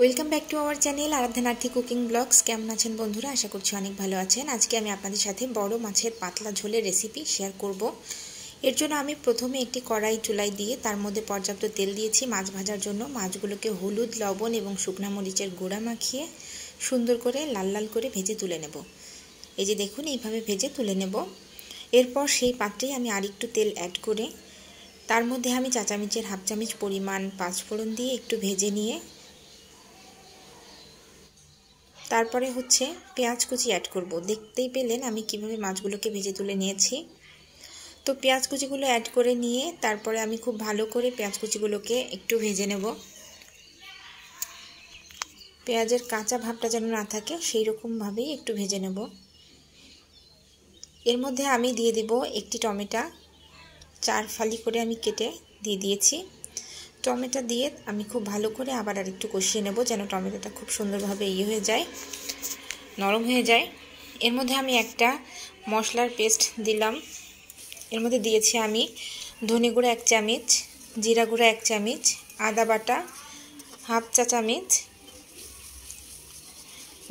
welcome back to our channel আরাধ্যনার্থী cooking blogs কেমন আছেন বন্ধুরা আশা করছি অনেক ভালো আছেন আজকে আমি আপনাদের সাথে বড় মাছের পাতলা ঝোলের রেসিপি শেয়ার করব এর জন্য আমি প্রথমে একটি কড়াই চুলাই দিয়ে তার মধ্যে পর্যাপ্ত তেল দিয়েছি মাছ ভাজার জন্য মাছগুলোকে হলুদ লবণ এবং শুকনা মরিচের গুঁড়া মাখিয়ে সুন্দর করে লাল লাল করে ভেজে তুলে নেব এই যে দেখুন এইভাবে ভেজে তুলে নেব এরপর সেই পাত্রেই আমি আরেকটু তেল অ্যাড করে তার মধ্যে আমি চাচামিচের হাফ চামিচ পরিমাণ পাঁচফোড়ন দিয়ে একটু ভেজে নিয়ে তারপরে হচ্ছে পেঁয়াজ কুচি অ্যাড করব দেখতেই পেলেন আমি কিভাবে মাছগুলোকে ভেজে তুলে নিয়েছি তো পেঁয়াজ কুচিগুলো অ্যাড করে নিয়ে তারপরে আমি খুব ভালো করে পেঁয়াজ কুচিগুলোকে একটু ভেজে নেব পেঁয়াজের কাঁচা ভাবটা যেন না থাকে সেই রকমভাবেই একটু ভেজে নেব এর মধ্যে আমি দিয়ে দেব একটি টমেটা চার ফালি করে আমি কেটে দিয়ে দিয়েছি টমেটো দিয়ে আমি খুব ভালো করে আবার আর একটু কষিয়ে নেব যেন টমেটোটা খুব সুন্দরভাবে ইয়ে হয়ে যায় নরম হয়ে যায় এর মধ্যে আমি একটা মশলার পেস্ট দিলাম এর মধ্যে দিয়েছি আমি ধনে গুঁড়ো এক চামচ জিরা গুঁড়ো এক চামচ আদা বাটা হাফ চা চামচ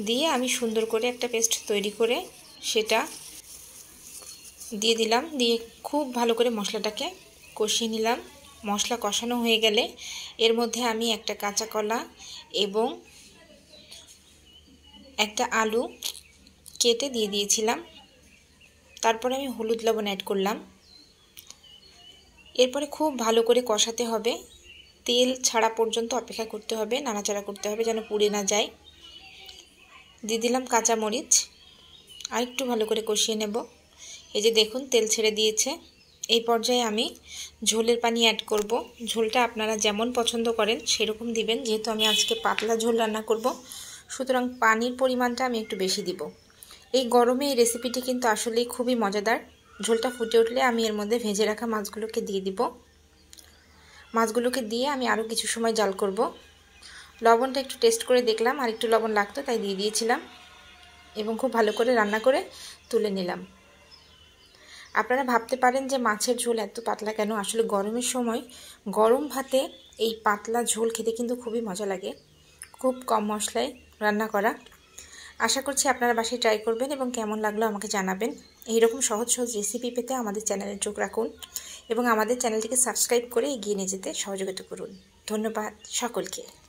দিয়ে আমি সুন্দর করে একটা পেস্ট তৈরি করে সেটা দিয়ে দিলাম দিয়ে খুব ভালো করে মশলাটাকে কষিয়ে নিলাম মশলা কষানো হয়ে গেলে এর মধ্যে আমি একটা কাঁচা কলা এবং একটা আলু কেটে দিয়ে দিয়েছিলাম তারপরে আমি হলুদ লবণ অ্যাড করলাম এরপরে খুব ভালো করে কষাতে হবে তেল ছাড়া পর্যন্ত অপেক্ষা করতে হবে নাড়াচাড়া করতে হবে যেন পুড়ে না যায় দিয়ে দিলাম কাঁচামরিচ আর একটু ভালো করে কষিয়ে নেব এই যে দেখুন তেল ছেড়ে দিয়েছে এই পর্যায়ে আমি ঝোলের পানি অ্যাড করব ঝোলটা আপনারা যেমন পছন্দ করেন সেরকম দিবেন যেহেতু আমি আজকে পাতলা ঝোল রান্না করব সুতরাং পানির পরিমাণটা আমি একটু বেশি দিব এই গরমে এই রেসিপিটি কিন্তু আসলেই খুবই মজাদার ঝোলটা ফুটে উঠলে আমি এর মধ্যে ভেজে রাখা মাছগুলোকে দিয়ে দিব মাছগুলোকে দিয়ে আমি আরও কিছু সময় জাল করব লবণটা একটু টেস্ট করে দেখলাম আর একটু লবণ লাগতো তাই দিয়ে দিয়েছিলাম এবং খুব ভালো করে রান্না করে তুলে নিলাম আপনারা ভাবতে পারেন যে মাছের ঝোল এত পাতলা কেন আসলে গরমের সময় গরম ভাতে এই পাতলা ঝোল খেতে কিন্তু খুবই মজা লাগে খুব কম মশলায় রান্না করা আশা করছি আপনারা বাসায় ট্রাই করবেন এবং কেমন লাগলো আমাকে জানাবেন এইরকম সহজ সহজ রেসিপি পেতে আমাদের চ্যানেলে চোখ রাখুন এবং আমাদের চ্যানেলটিকে সাবস্ক্রাইব করে এগিয়ে নিয়ে যেতে সহযোগিতা করুন ধন্যবাদ সকলকে